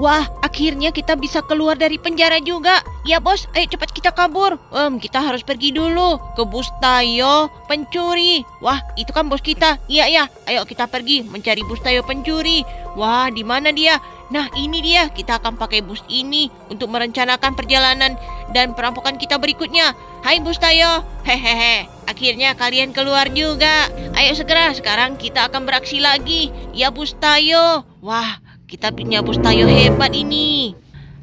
Wah, akhirnya kita bisa keluar dari penjara juga. Ya bos, ayo cepat kita kabur. Um, kita harus pergi dulu ke Bustayo pencuri. Wah, itu kan bos kita. Iya ya, ayo kita pergi mencari Bustayo pencuri. Wah, di mana dia? Nah, ini dia. Kita akan pakai bus ini untuk merencanakan perjalanan dan perampokan kita berikutnya. Hai Bustayo, hehehe. Akhirnya kalian keluar juga. Ayo segera, sekarang kita akan beraksi lagi. Ya Bustayo. Wah, kita punya tayo hebat ini.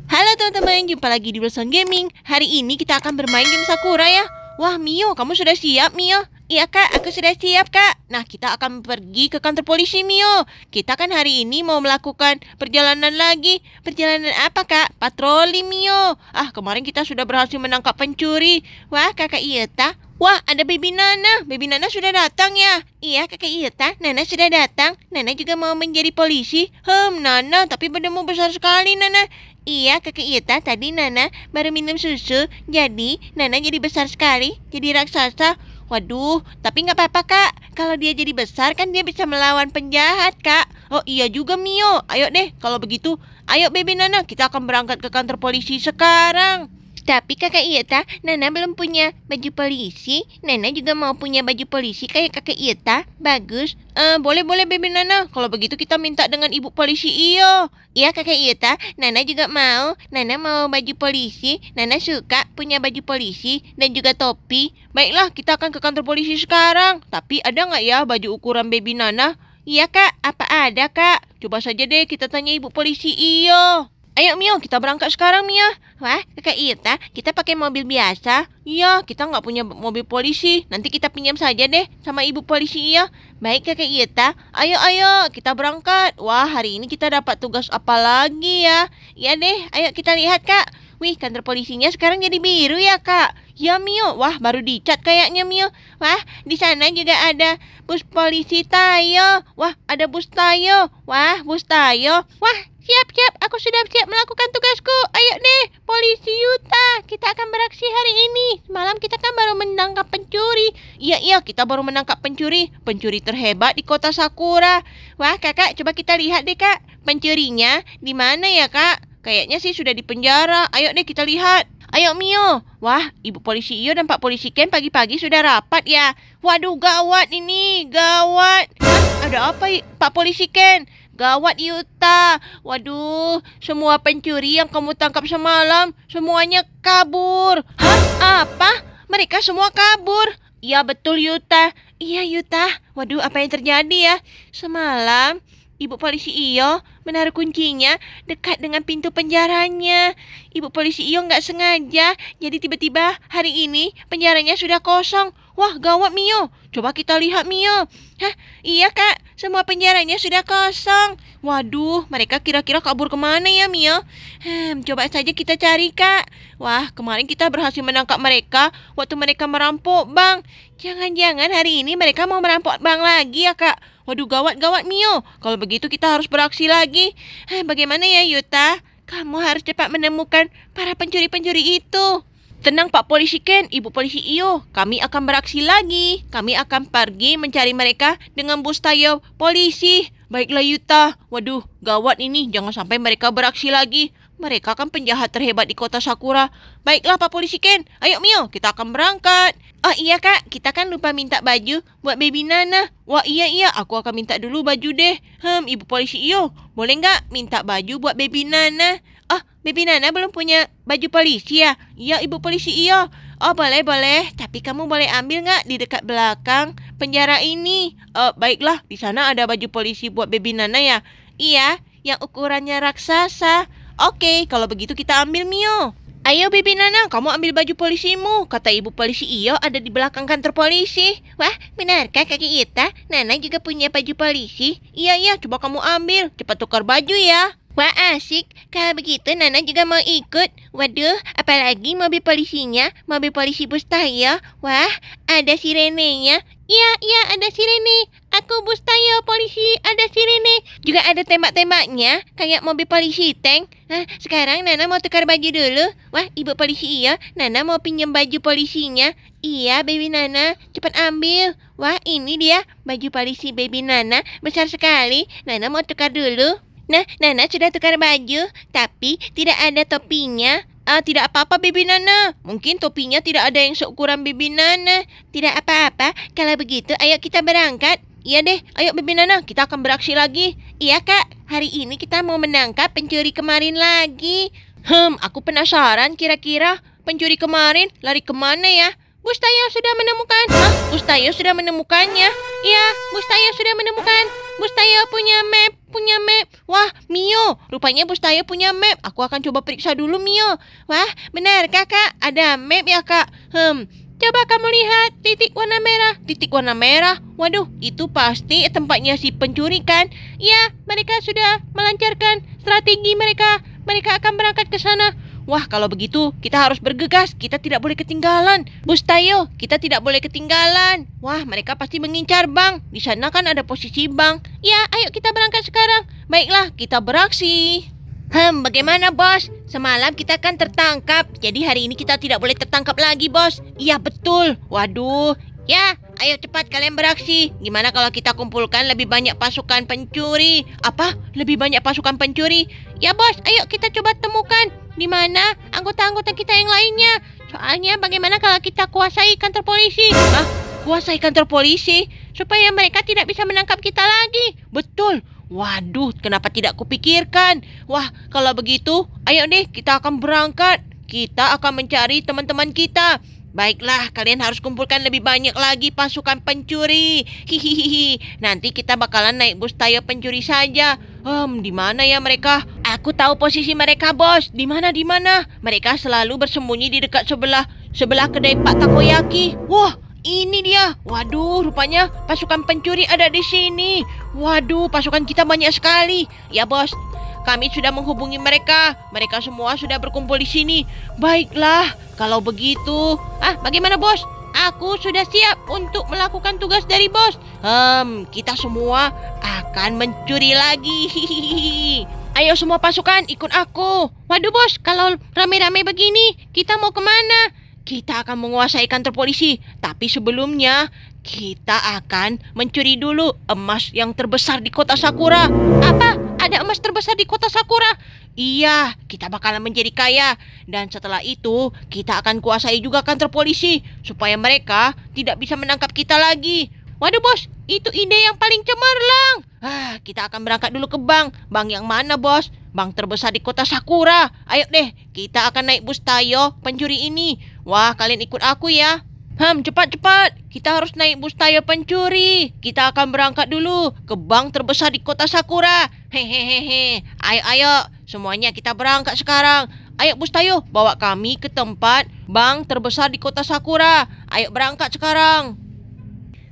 Halo teman-teman, jumpa lagi di Wilson Gaming. Hari ini kita akan bermain game Sakura ya. Wah Mio, kamu sudah siap Mio? Iya kak, aku sudah siap kak. Nah kita akan pergi ke kantor polisi Mio. Kita kan hari ini mau melakukan perjalanan lagi. Perjalanan apa kak? Patroli Mio. Ah kemarin kita sudah berhasil menangkap pencuri. Wah kakak Iya Ieta, Wah, ada baby Nana. Baby Nana sudah datang ya? Iya, kakek Ita. Iya, Nana sudah datang. Nana juga mau menjadi polisi. Hmm, Nana, tapi badanmu besar sekali, Nana. Iya, kakek Ita. Iya, Tadi Nana baru minum susu. Jadi, Nana jadi besar sekali. Jadi raksasa. Waduh, tapi nggak apa-apa, Kak. Kalau dia jadi besar, kan dia bisa melawan penjahat, Kak. Oh iya juga, Mio. Ayo deh, kalau begitu. Ayo, baby Nana. Kita akan berangkat ke kantor polisi sekarang. Tapi kakak Ieta, iya Nana belum punya baju polisi. Nana juga mau punya baju polisi kayak kakak Ieta. Iya Bagus. Eh, uh, boleh boleh baby Nana. Kalau begitu kita minta dengan ibu polisi iyo. Iya kakak Ieta, iya Nana juga mau. Nana mau baju polisi. Nana suka punya baju polisi dan juga topi. Baiklah, kita akan ke kantor polisi sekarang. Tapi ada nggak ya baju ukuran baby Nana? Iya kak, apa ada kak? Coba saja deh kita tanya ibu polisi iyo. Ayo Mio, kita berangkat sekarang Mia. Wah, kakak Ita, kita pakai mobil biasa. Iya, kita nggak punya mobil polisi. Nanti kita pinjam saja deh sama ibu polisi iya. Baik kakak Ita, ayo ayo kita berangkat. Wah, hari ini kita dapat tugas apa lagi ya? Iya deh, ayo kita lihat kak. Wih, kantor polisinya sekarang jadi biru ya kak. Ya Mio, wah baru dicat kayaknya Mio. Wah, di sana juga ada bus polisi Tayo. Wah, ada bus Tayo. Wah, bus Tayo. Wah, Siap, siap. Aku sudah siap melakukan tugasku. Ayo deh, polisi Yuta. Kita akan beraksi hari ini. Semalam kita kan baru menangkap pencuri. Iya, iya. Kita baru menangkap pencuri. Pencuri terhebat di kota Sakura. Wah, kakak. Coba kita lihat deh, kak. Pencurinya di mana ya, kak? Kayaknya sih sudah di penjara. Ayo deh kita lihat. Ayo Mio. Wah, ibu polisi Iyo dan pak polisi Ken pagi-pagi sudah rapat ya. Waduh, gawat ini. Gawat. Hah, ada apa, Pak polisi Ken? Gawat Yuta. Waduh, semua pencuri yang kamu tangkap semalam semuanya kabur. Hah? Apa? Mereka semua kabur. Iya betul Yuta. Iya Yuta. Waduh, apa yang terjadi ya? Semalam Ibu polisi Iyo menaruh kuncinya dekat dengan pintu penjaranya. Ibu polisi Iyo nggak sengaja, jadi tiba-tiba hari ini penjaranya sudah kosong. Wah, gawat Mio. Coba kita lihat Mio. Hah, iya kak, semua penjaranya sudah kosong. Waduh, mereka kira-kira kabur kemana ya Mio? Hmm, coba saja kita cari kak. Wah, kemarin kita berhasil menangkap mereka waktu mereka merampok bang. Jangan-jangan hari ini mereka mau merampok bang lagi ya kak. Waduh gawat-gawat Mio, kalau begitu kita harus beraksi lagi. Hah, bagaimana ya Yuta? Kamu harus cepat menemukan para pencuri-pencuri itu. Tenang Pak Polisi Ken, Ibu Polisi Iyo, kami akan beraksi lagi. Kami akan pergi mencari mereka dengan bus tayo polisi. Baiklah Yuta, waduh gawat ini jangan sampai mereka beraksi lagi. Mereka kan penjahat terhebat di kota Sakura. Baiklah Pak Polisi Ken, ayo Mio, kita akan berangkat. Oh iya kak, kita kan lupa minta baju buat baby Nana. Wah iya iya, aku akan minta dulu baju deh. Hmm, Ibu Polisi Iyo, boleh nggak minta baju buat baby Nana? Oh, Bibi Nana belum punya baju polisi ya? Iya, ibu polisi iya. Oh, boleh, boleh. Tapi kamu boleh ambil nggak di dekat belakang penjara ini? Oh, baiklah, di sana ada baju polisi buat Bibi Nana ya? Iya, yang ukurannya raksasa. Oke, kalau begitu kita ambil Mio. Ayo Bibi Nana, kamu ambil baju polisimu. Kata ibu polisi Iyo ada di belakang kantor polisi. Wah, benarkah kaki kita? Nana juga punya baju polisi. Iya, iya, coba kamu ambil. Cepat tukar baju ya. Wah asik, kalau begitu Nana juga mau ikut. Waduh, apalagi mobil polisinya, mobil polisi Bustayo. Wah, ada sirenenya. Iya, iya ada sirene. Aku Bustayo polisi, ada sirene. Juga ada tembak-tembaknya, kayak mobil polisi tank. Nah, sekarang Nana mau tukar baju dulu. Wah, ibu polisi iya, Nana mau pinjam baju polisinya. Iya, baby Nana, cepat ambil. Wah, ini dia baju polisi baby Nana, besar sekali. Nana mau tukar dulu. Nah, Nana sudah tukar baju, tapi tidak ada topinya. Ah, tidak apa-apa Bibi Nana. Mungkin topinya tidak ada yang seukuran Bibi Nana. Tidak apa-apa. Kalau begitu, ayo kita berangkat. Iya deh, ayo Bibi Nana, kita akan beraksi lagi. Iya kak, hari ini kita mau menangkap pencuri kemarin lagi. Hmm, aku penasaran kira-kira pencuri kemarin lari kemana ya? Bustayo sudah menemukan. Hah? Bustayo sudah menemukannya. Iya, Bustayo sudah menemukan. Bustayo punya map, punya map. Wah, Mio, rupanya Bustayo punya map. Aku akan coba periksa dulu, Mio. Wah, benar, kakak. Ada map ya, kak. Hmm, coba kamu lihat. Titik warna merah. Titik warna merah. Waduh, itu pasti tempatnya si pencuri, kan? Iya, mereka sudah melancarkan strategi mereka. Mereka akan berangkat ke sana. Wah, kalau begitu kita harus bergegas. Kita tidak boleh ketinggalan. Bustayo, kita tidak boleh ketinggalan. Wah, mereka pasti mengincar Bang Di sana kan ada posisi Bang Ya, ayo kita berangkat sekarang. Baiklah, kita beraksi. Hmm, bagaimana bos? Semalam kita kan tertangkap. Jadi hari ini kita tidak boleh tertangkap lagi bos. Iya betul. Waduh. Ya, ayo cepat kalian beraksi. Gimana kalau kita kumpulkan lebih banyak pasukan pencuri? Apa? Lebih banyak pasukan pencuri? Ya bos, ayo kita coba temukan di mana anggota-anggota kita yang lainnya. Soalnya bagaimana kalau kita kuasai kantor polisi? Hah? Kuasai kantor polisi? Supaya mereka tidak bisa menangkap kita lagi. Betul. Waduh, kenapa tidak kupikirkan? Wah, kalau begitu, ayo deh kita akan berangkat. Kita akan mencari teman-teman kita. Baiklah, kalian harus kumpulkan lebih banyak lagi pasukan pencuri. Hihihihi. Nanti kita bakalan naik bus tayo pencuri saja. Hmm, di mana ya mereka? Aku tahu posisi mereka, Bos. Di mana di mana? Mereka selalu bersembunyi di dekat sebelah sebelah kedai Pak Takoyaki. Wah, ini dia. Waduh, rupanya pasukan pencuri ada di sini. Waduh, pasukan kita banyak sekali. Ya, Bos. Kami sudah menghubungi mereka. Mereka semua sudah berkumpul di sini. Baiklah, kalau begitu. Ah, bagaimana bos? Aku sudah siap untuk melakukan tugas dari bos. Hmm, kita semua akan mencuri lagi. Ayo semua pasukan ikut aku. Waduh bos, kalau rame-rame begini, kita mau kemana? Kita akan menguasai kantor polisi. Tapi sebelumnya, kita akan mencuri dulu emas yang terbesar di kota Sakura. Apa? emas terbesar di kota Sakura. Iya, kita bakalan menjadi kaya. Dan setelah itu, kita akan kuasai juga kantor polisi. Supaya mereka tidak bisa menangkap kita lagi. Waduh bos, itu ide yang paling cemerlang. Ah, kita akan berangkat dulu ke bank. Bank yang mana bos? Bank terbesar di kota Sakura. Ayo deh, kita akan naik bus Tayo, pencuri ini. Wah, kalian ikut aku ya. Ham, cepat-cepat. Kita harus naik bus taya pencuri. Kita akan berangkat dulu ke bank terbesar di kota Sakura. Hehehehe. Ayo, ayo. Semuanya kita berangkat sekarang. Ayo bus tayo, bawa kami ke tempat bank terbesar di kota Sakura. Ayo berangkat sekarang.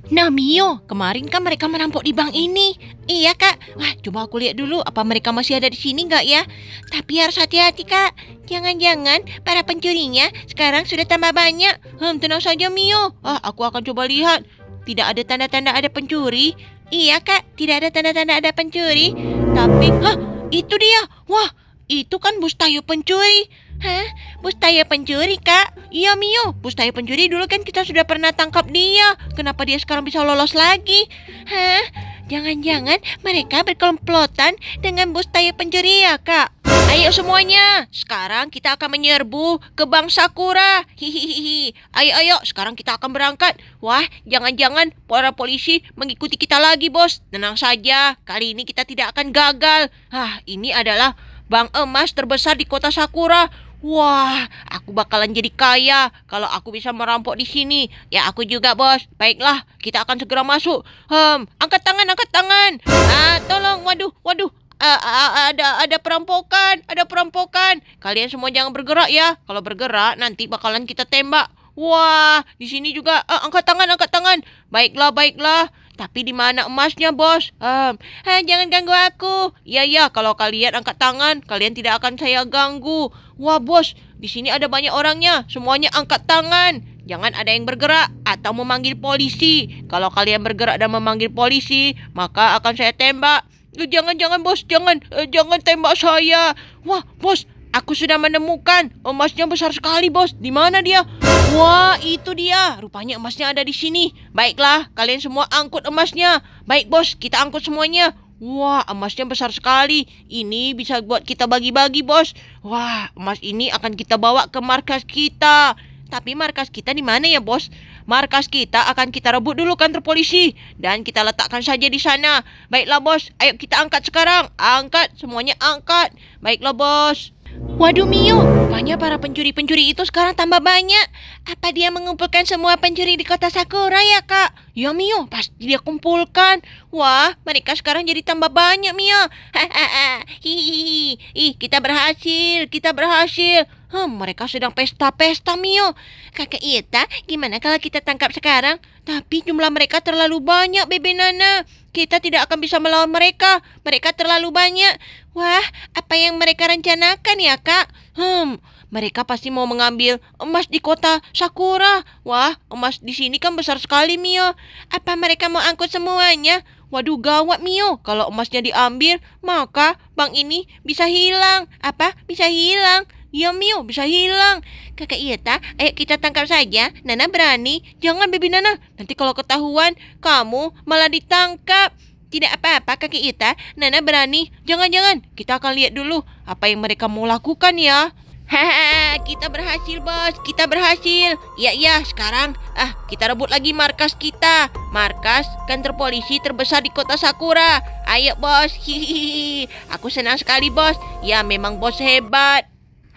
Nah Mio, kemarin kan mereka merampok di bank ini. Iya kak, wah coba aku lihat dulu apa mereka masih ada di sini nggak ya. Tapi harus hati-hati kak, jangan-jangan para pencurinya sekarang sudah tambah banyak. Hmm, tenang saja Mio, ah aku akan coba lihat. Tidak ada tanda-tanda ada pencuri. Iya kak, tidak ada tanda-tanda ada pencuri. Tapi, hah, itu dia. Wah, itu kan Bustayu pencuri. Hah? Pustaya pencuri, Kak? Iya, Mio. Pustaya pencuri dulu kan kita sudah pernah tangkap dia. Kenapa dia sekarang bisa lolos lagi? Hah? Jangan-jangan mereka berkomplotan dengan Pustaya pencuri ya, Kak? Ayo semuanya, sekarang kita akan menyerbu ke Bang Sakura. Hihihihi. Ayo ayo, sekarang kita akan berangkat. Wah, jangan-jangan para polisi mengikuti kita lagi, Bos. Tenang saja, kali ini kita tidak akan gagal. Hah, ini adalah bank emas terbesar di kota Sakura. Wah, aku bakalan jadi kaya kalau aku bisa merampok di sini. Ya, aku juga, bos. Baiklah, kita akan segera masuk. Hmm, angkat tangan, angkat tangan. Ah, tolong. Waduh, waduh. Uh, uh, ada ada perampokan, ada perampokan. Kalian semua jangan bergerak ya. Kalau bergerak nanti bakalan kita tembak. Wah, di sini juga uh, angkat tangan, angkat tangan. Baiklah, baiklah. Tapi di mana emasnya, bos? Um, ha, eh, jangan ganggu aku. Iya, iya. kalau kalian angkat tangan, kalian tidak akan saya ganggu. Wah, bos, di sini ada banyak orangnya. Semuanya angkat tangan. Jangan ada yang bergerak atau memanggil polisi. Kalau kalian bergerak dan memanggil polisi, maka akan saya tembak. Jangan-jangan, bos, jangan. Eh, jangan tembak saya. Wah, bos, Aku sudah menemukan emasnya besar sekali, Bos. Di mana dia? Wah, itu dia. Rupanya emasnya ada di sini. Baiklah, kalian semua angkut emasnya. Baik, Bos, kita angkut semuanya. Wah, emasnya besar sekali. Ini bisa buat kita bagi-bagi, Bos. Wah, emas ini akan kita bawa ke markas kita. Tapi markas kita di mana ya, Bos? Markas kita akan kita rebut dulu kantor polisi dan kita letakkan saja di sana. Baiklah, Bos. Ayo kita angkat sekarang. Angkat semuanya angkat. Baiklah, Bos. Waduh Mio, banyak para pencuri-pencuri itu sekarang tambah banyak. Apa dia mengumpulkan semua pencuri di kota Sakura ya, Kak? Ya, Mio, pasti dia kumpulkan. Wah, mereka sekarang jadi tambah banyak, Mio. Hahaha, hihihi. Ih, kita berhasil, kita berhasil. Hmm, mereka sedang pesta-pesta, Mio. Kakak Ita, gimana kalau kita tangkap sekarang? Tapi jumlah mereka terlalu banyak, Bebe Nana. Kita tidak akan bisa melawan mereka. Mereka terlalu banyak. Wah, apa yang mereka rencanakan ya, Kak? Hmm, mereka pasti mau mengambil emas di kota Sakura. Wah, emas di sini kan besar sekali, Mio. Apa mereka mau angkut semuanya? Waduh gawat Mio, kalau emasnya diambil, maka bank ini bisa hilang. Apa? Bisa hilang. Iya Mio, bisa hilang. Kakak Ieta, iya, ayo kita tangkap saja. Nana berani. Jangan Baby Nana, nanti kalau ketahuan, kamu malah ditangkap. Tidak apa-apa Kakak Ieta, iya, Nana berani. Jangan-jangan, kita akan lihat dulu apa yang mereka mau lakukan ya. Hehehe, kita berhasil bos, kita berhasil. Iya iya, sekarang ah kita rebut lagi markas kita. Markas kantor polisi terbesar di kota Sakura. Ayo bos, hihihi. Aku senang sekali bos. Ya memang bos hebat.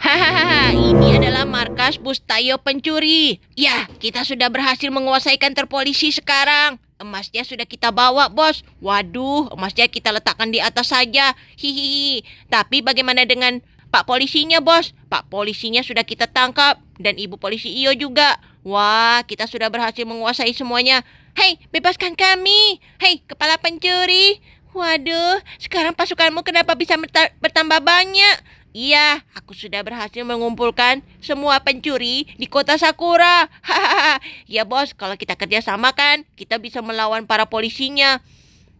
Hahaha, ini adalah markas Bustayo pencuri. Ya, kita sudah berhasil menguasai kantor polisi sekarang. Emasnya sudah kita bawa, bos. Waduh, emasnya kita letakkan di atas saja. Hihihi. Tapi bagaimana dengan Pak polisinya bos, pak polisinya sudah kita tangkap dan ibu polisi Iyo juga. Wah, kita sudah berhasil menguasai semuanya. Hei, bebaskan kami. Hei, kepala pencuri. Waduh, sekarang pasukanmu kenapa bisa bertambah banyak? Iya, aku sudah berhasil mengumpulkan semua pencuri di kota Sakura. Hahaha, ya bos, kalau kita kerjasama kan, kita bisa melawan para polisinya.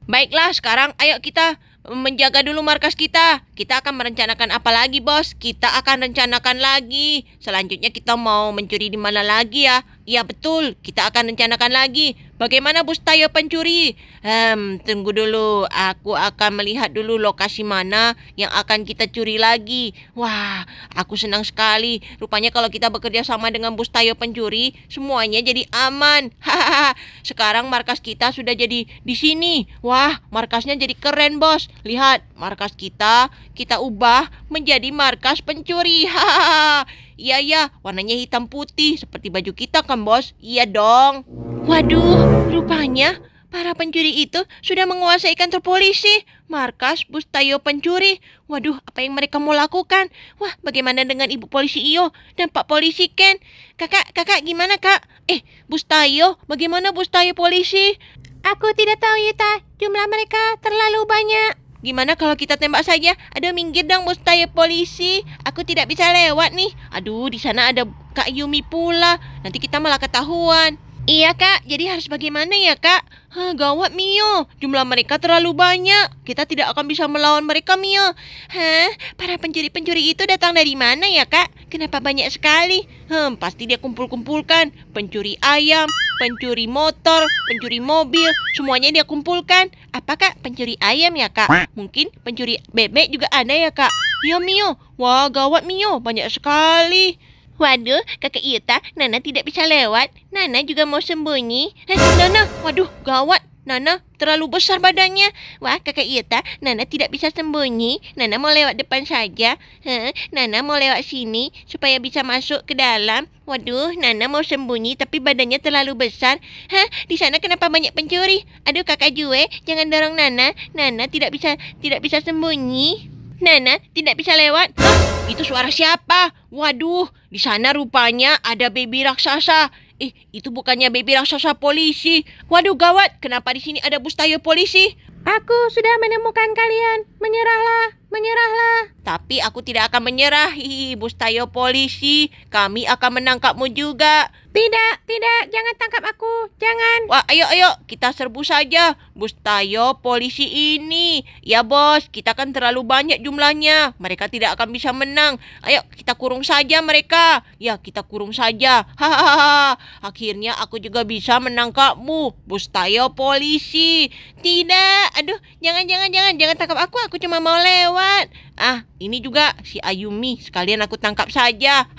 Baiklah, sekarang ayo kita menjaga dulu markas kita. Kita akan merencanakan apa lagi, Bos? Kita akan rencanakan lagi. Selanjutnya kita mau mencuri di mana lagi ya? Iya betul, kita akan rencanakan lagi. Bagaimana Bustayo pencuri? Hmm, tunggu dulu. Aku akan melihat dulu lokasi mana yang akan kita curi lagi. Wah, aku senang sekali. Rupanya kalau kita bekerja sama dengan Bustayo pencuri, semuanya jadi aman. Sekarang markas kita sudah jadi di sini. Wah, markasnya jadi keren, Bos. Lihat, markas kita kita ubah menjadi markas pencuri. Hahaha. Iya iya, warnanya hitam putih seperti baju kita kan bos? Iya dong. Waduh, rupanya para pencuri itu sudah menguasai kantor polisi, markas bus tayo pencuri. Waduh, apa yang mereka mau lakukan? Wah, bagaimana dengan ibu polisi Iyo dan Pak polisi Ken? Kakak, kakak gimana kak? Eh, bus tayo, bagaimana bus tayo polisi? Aku tidak tahu Yuta, jumlah mereka terlalu banyak. Gimana kalau kita tembak saja? ada minggir dong bos polisi. Aku tidak bisa lewat nih. Aduh, di sana ada Kak Yumi pula. Nanti kita malah ketahuan. Iya kak, jadi harus bagaimana ya kak? Hah, gawat Mio, jumlah mereka terlalu banyak. Kita tidak akan bisa melawan mereka Mio. Hah, para pencuri-pencuri itu datang dari mana ya kak? Kenapa banyak sekali? Hmm, pasti dia kumpul-kumpulkan. Pencuri ayam, pencuri motor, pencuri mobil, semuanya dia kumpulkan. Apakah pencuri ayam ya kak? Mungkin pencuri bebek juga ada ya kak? Ya Mio, wah gawat Mio, banyak sekali. Waduh, kakak Yuta, Nana tidak bisa lewat. Nana juga mau sembunyi. Hei, eh, Nana, waduh, gawat. Nana terlalu besar badannya. Wah, kakak Ita, Nana tidak bisa sembunyi. Nana mau lewat depan saja. He, Nana mau lewat sini supaya bisa masuk ke dalam. Waduh, Nana mau sembunyi tapi badannya terlalu besar. Hah, di sana kenapa banyak pencuri? Aduh, kakak Jue, jangan dorong Nana. Nana tidak bisa tidak bisa sembunyi. Nana tidak bisa lewat. Oh. Itu suara siapa? Waduh, di sana rupanya ada baby raksasa. Eh, itu bukannya baby raksasa polisi. Waduh, gawat. Kenapa di sini ada bustayo polisi? Aku sudah menemukan kalian. Menyerahlah, menyerahlah. Tapi aku tidak akan menyerah, hihi, Bustayo polisi. Kami akan menangkapmu juga. Tidak, tidak, jangan tangkap aku, jangan. Wah, ayo, ayo, kita serbu saja. Bustayo polisi ini. Ya bos, kita kan terlalu banyak jumlahnya. Mereka tidak akan bisa menang. Ayo, kita kurung saja mereka. Ya, kita kurung saja. Hahaha, akhirnya aku juga bisa menangkapmu. Bustayo polisi. Tidak, aduh, jangan, jangan, jangan, jangan tangkap aku, aku cuma mau lewat. Ah, ini juga si Ayumi, sekalian aku tangkap saja.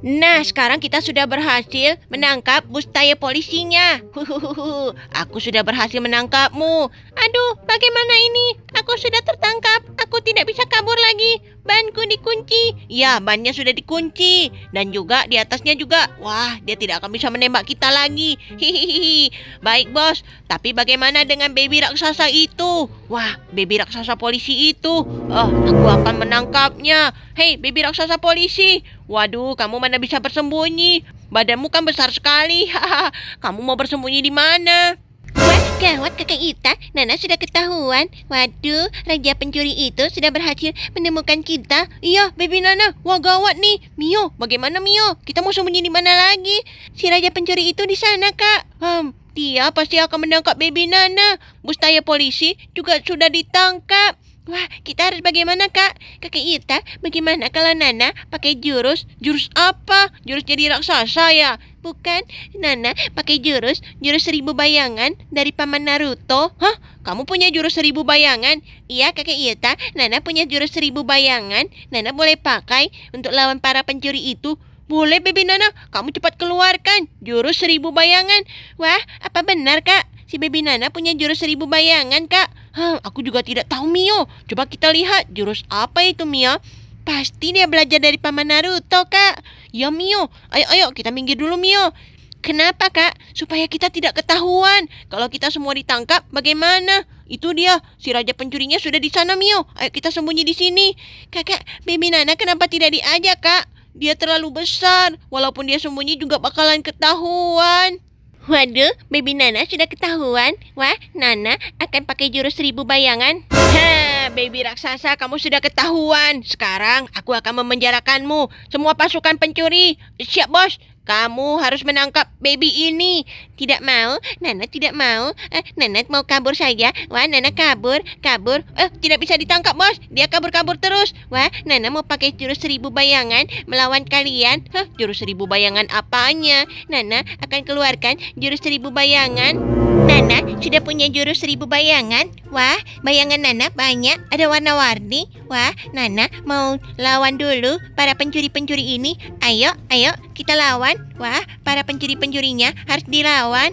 Nah, sekarang kita sudah berhasil menangkap bustaya polisinya. aku sudah berhasil menangkapmu. Aduh, bagaimana ini? Aku sudah tertangkap. Aku tidak bisa kabur lagi. Banku dikunci. Ya, bannya sudah dikunci. Dan juga di atasnya juga. Wah, dia tidak akan bisa menembak kita lagi. Hihihi. Baik, bos. Tapi bagaimana dengan baby raksasa itu? Wah, baby raksasa polisi itu. Oh, aku akan menangkapnya. Hei, baby raksasa polisi. Waduh, kamu mana bisa bersembunyi? Badanmu kan besar sekali. kamu mau bersembunyi di mana? Gawat kakak Ita, Nana sudah ketahuan. Waduh, raja pencuri itu sudah berhasil menemukan kita. Iya, baby Nana. Wah gawat nih. Mio, bagaimana Mio? Kita mau sembunyi di mana lagi? Si raja pencuri itu di sana, Kak. Hmm, dia pasti akan menangkap baby Nana. Bustaya polisi juga sudah ditangkap. Wah, kita harus bagaimana, Kak? Kakek Ita, bagaimana kalau Nana pakai jurus? Jurus apa? Jurus jadi raksasa ya? Bukan, Nana pakai jurus, jurus seribu bayangan dari Paman Naruto. Hah? Kamu punya jurus seribu bayangan? Iya, kakek Ita, Nana punya jurus seribu bayangan. Nana boleh pakai untuk lawan para pencuri itu. Boleh, Bibi Nana. Kamu cepat keluarkan jurus seribu bayangan. Wah, apa benar, Kak? si baby Nana punya jurus seribu bayangan, Kak. Hah, aku juga tidak tahu, Mio. Coba kita lihat jurus apa itu, Mio. Pasti dia belajar dari paman Naruto, Kak. Ya, Mio. Ayo, ayo, kita minggir dulu, Mio. Kenapa kak? Supaya kita tidak ketahuan. Kalau kita semua ditangkap, bagaimana? Itu dia, si raja pencurinya sudah di sana Mio. Ayo kita sembunyi di sini. Kakak, baby Nana kenapa tidak diajak kak? Dia terlalu besar. Walaupun dia sembunyi juga bakalan ketahuan. Waduh, baby Nana sudah ketahuan. Wah, Nana akan pakai jurus seribu bayangan. Ha, baby raksasa, kamu sudah ketahuan. Sekarang aku akan memenjarakanmu. Semua pasukan pencuri. Siap, bos. Kamu harus menangkap baby ini. Tidak mau, Nana tidak mau. Eh, Nana mau kabur saja. Wah, Nana kabur, kabur. Eh, tidak bisa ditangkap, bos. Dia kabur-kabur terus. Wah, Nana mau pakai jurus seribu bayangan melawan kalian. Hah, jurus seribu bayangan apanya? Nana akan keluarkan jurus seribu bayangan. Nana sudah punya jurus seribu bayangan. Wah, bayangan Nana banyak, ada warna-warni. Wah, Nana mau lawan dulu para pencuri-pencuri ini. Ayo, ayo, kita lawan. Wah, para pencuri-pencurinya harus dilawan.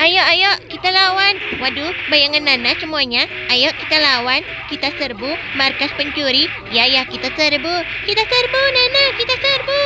Ayo, ayo, kita lawan. Waduh, bayangan Nana semuanya. Ayo kita lawan. Kita serbu markas pencuri. Ya, ya, kita serbu. Kita serbu, Nana, kita serbu.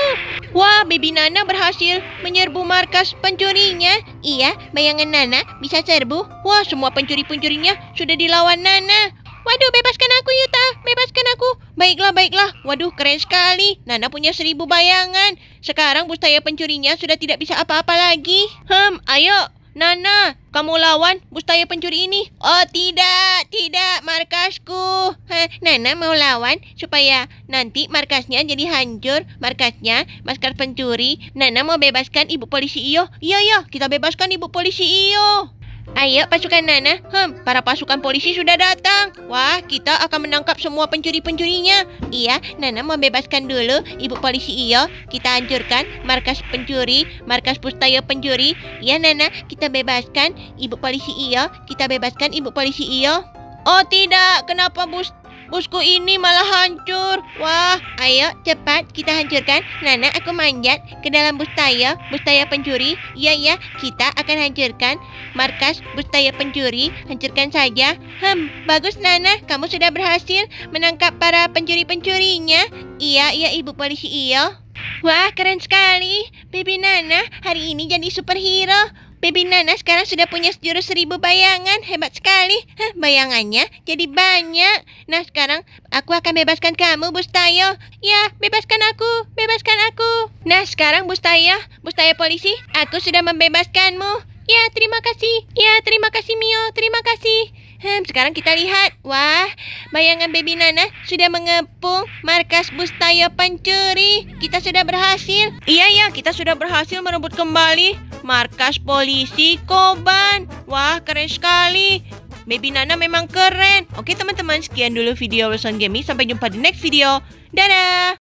Wah, baby Nana berhasil menyerbu markas pencurinya. Iya, bayangan Nana bisa serbu. Wah, semua pencuri-pencurinya sudah dilawan Nana. Waduh, bebaskan aku Yuta, bebaskan aku. Baiklah, baiklah. Waduh, keren sekali. Nana punya seribu bayangan. Sekarang bustaya pencurinya sudah tidak bisa apa-apa lagi. Hmm, ayo Nana, kamu lawan mustahil pencuri ini. Oh tidak, tidak, markasku. Hah, Nana mau lawan supaya nanti markasnya jadi hancur. Markasnya, masker pencuri. Nana mau bebaskan ibu polisi Iyo. Iya, iya, kita bebaskan ibu polisi Iyo. Ayo pasukan Nana. Hmm, para pasukan polisi sudah datang. Wah, kita akan menangkap semua pencuri-pencurinya. Iya, Nana membebaskan dulu ibu polisi Iyo. Kita hancurkan markas pencuri, markas pustaya pencuri. Iya, Nana, kita bebaskan ibu polisi Iyo. Kita bebaskan ibu polisi Iyo. Oh tidak, kenapa bus Busku ini malah hancur. Wah, ayo cepat kita hancurkan. Nana, aku manjat ke dalam bus Taya, bus Taya pencuri. Iya, iya, kita akan hancurkan markas bus Taya pencuri. Hancurkan saja. Hmm, bagus Nana, kamu sudah berhasil menangkap para pencuri-pencurinya. Iya, iya, ibu polisi, iya. Wah, keren sekali. Baby Nana hari ini jadi superhero. Baby Nana sekarang sudah punya jurus seribu bayangan. Hebat sekali. Hah, bayangannya jadi banyak. Nah, sekarang aku akan bebaskan kamu, Bustayo. Ya, bebaskan aku. Bebaskan aku. Nah, sekarang Bustayo. Bustayo polisi, aku sudah membebaskanmu. Ya, terima kasih. Ya, terima kasih, Mio. Terima kasih. Hmm, sekarang kita lihat. Wah, bayangan baby Nana sudah mengepung markas Bustaya Pencuri. Kita sudah berhasil. Iya, ya kita sudah berhasil merebut kembali markas polisi Koban. Wah, keren sekali. Baby Nana memang keren. Oke teman-teman, sekian dulu video Wilson Gaming. Sampai jumpa di next video. Dadah!